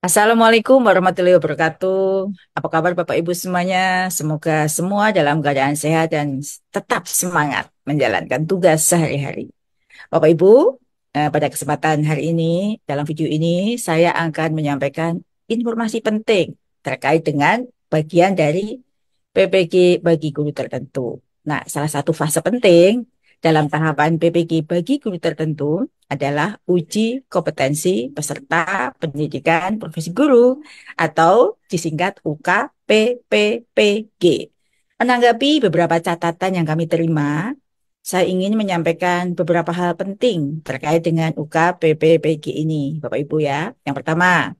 Assalamualaikum warahmatullahi wabarakatuh. Apa kabar Bapak Ibu semuanya? Semoga semua dalam keadaan sehat dan tetap semangat menjalankan tugas sehari-hari. Bapak Ibu, eh, pada kesempatan hari ini, dalam video ini, saya akan menyampaikan informasi penting terkait dengan bagian dari PPG bagi guru tertentu. Nah, salah satu fase penting dalam tahapan PPG bagi guru tertentu adalah uji kompetensi peserta pendidikan profesi guru atau disingkat UKPPPG. Menanggapi beberapa catatan yang kami terima, saya ingin menyampaikan beberapa hal penting terkait dengan UKPPPG ini, Bapak Ibu ya. Yang pertama,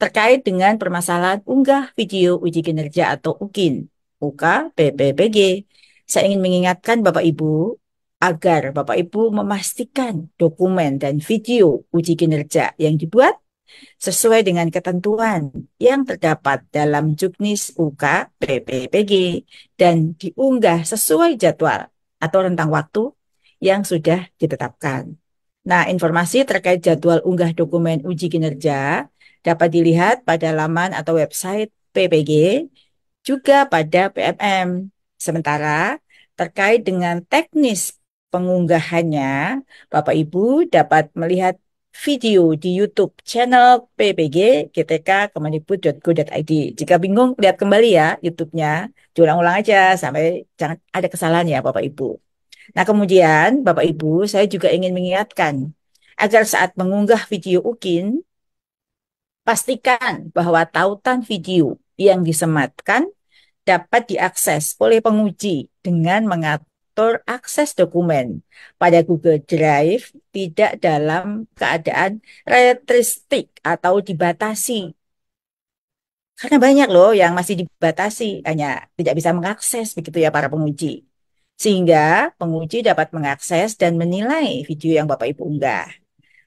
terkait dengan permasalahan unggah video uji kinerja atau UKIN, UKPPPG. Saya ingin mengingatkan Bapak Ibu agar Bapak Ibu memastikan dokumen dan video uji kinerja yang dibuat sesuai dengan ketentuan yang terdapat dalam Juknis UK PPPG dan diunggah sesuai jadwal atau rentang waktu yang sudah ditetapkan. Nah, informasi terkait jadwal unggah dokumen uji kinerja dapat dilihat pada laman atau website PPG, juga pada PMM. Sementara terkait dengan teknis pengunggahannya, Bapak Ibu dapat melihat video di YouTube channel PPG GTK Kemendikbud.go.id. Jika bingung, lihat kembali ya YouTube-nya. Diulang-ulang aja sampai jangan ada kesalahan ya Bapak Ibu. Nah kemudian Bapak Ibu, saya juga ingin mengingatkan agar saat mengunggah video UKIN, pastikan bahwa tautan video yang disematkan dapat diakses oleh penguji dengan mengatur faktor akses dokumen pada Google Drive tidak dalam keadaan retristik atau dibatasi. Karena banyak loh yang masih dibatasi, hanya tidak bisa mengakses begitu ya para penguji. Sehingga penguji dapat mengakses dan menilai video yang Bapak Ibu unggah.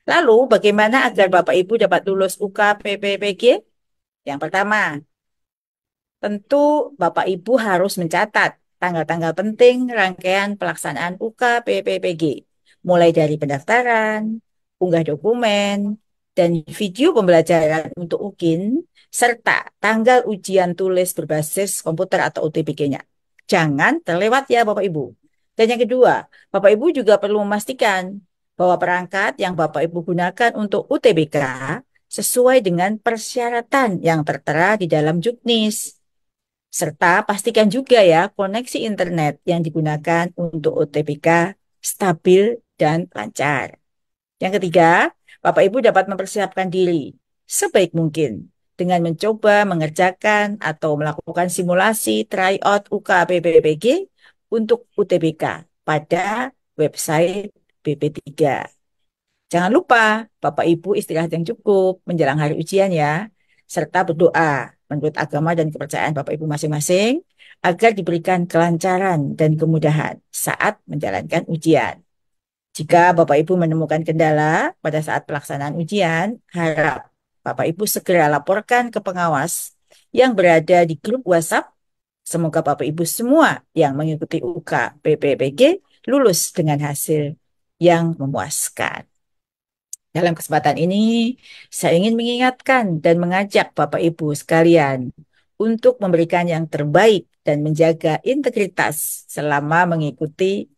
Lalu bagaimana agar Bapak Ibu dapat lulus UK PPPG? Yang pertama, tentu Bapak Ibu harus mencatat tanggal-tanggal penting rangkaian pelaksanaan UK PPPG, mulai dari pendaftaran, unggah dokumen, dan video pembelajaran untuk UKIN, serta tanggal ujian tulis berbasis komputer atau UTBK-nya. Jangan terlewat ya Bapak Ibu. Dan yang kedua, Bapak Ibu juga perlu memastikan bahwa perangkat yang Bapak Ibu gunakan untuk UTBK sesuai dengan persyaratan yang tertera di dalam juknis serta pastikan juga ya koneksi internet yang digunakan untuk UTBK stabil dan lancar. Yang ketiga, Bapak Ibu dapat mempersiapkan diri sebaik mungkin dengan mencoba mengerjakan atau melakukan simulasi tryout UK untuk UTBK pada website BP3. Jangan lupa, Bapak Ibu istirahat yang cukup menjelang hari ujian ya serta berdoa menurut agama dan kepercayaan Bapak Ibu masing-masing agar diberikan kelancaran dan kemudahan saat menjalankan ujian. Jika Bapak Ibu menemukan kendala pada saat pelaksanaan ujian, harap Bapak Ibu segera laporkan ke pengawas yang berada di grup WhatsApp. Semoga Bapak Ibu semua yang mengikuti UK PPPG lulus dengan hasil yang memuaskan. Dalam kesempatan ini, saya ingin mengingatkan dan mengajak Bapak Ibu sekalian untuk memberikan yang terbaik dan menjaga integritas selama mengikuti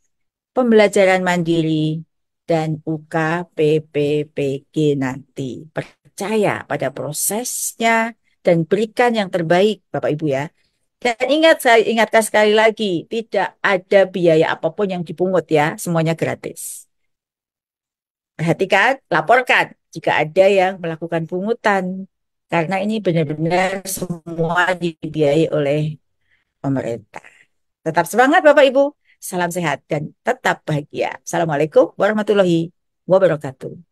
pembelajaran mandiri dan UKPPPG nanti. Percaya pada prosesnya dan berikan yang terbaik Bapak Ibu ya. Dan ingat saya ingatkan sekali lagi, tidak ada biaya apapun yang dipungut ya, semuanya gratis perhatikan, laporkan jika ada yang melakukan pungutan karena ini benar-benar semua dibiayai oleh pemerintah. Tetap semangat Bapak Ibu, salam sehat dan tetap bahagia. Assalamualaikum warahmatullahi wabarakatuh.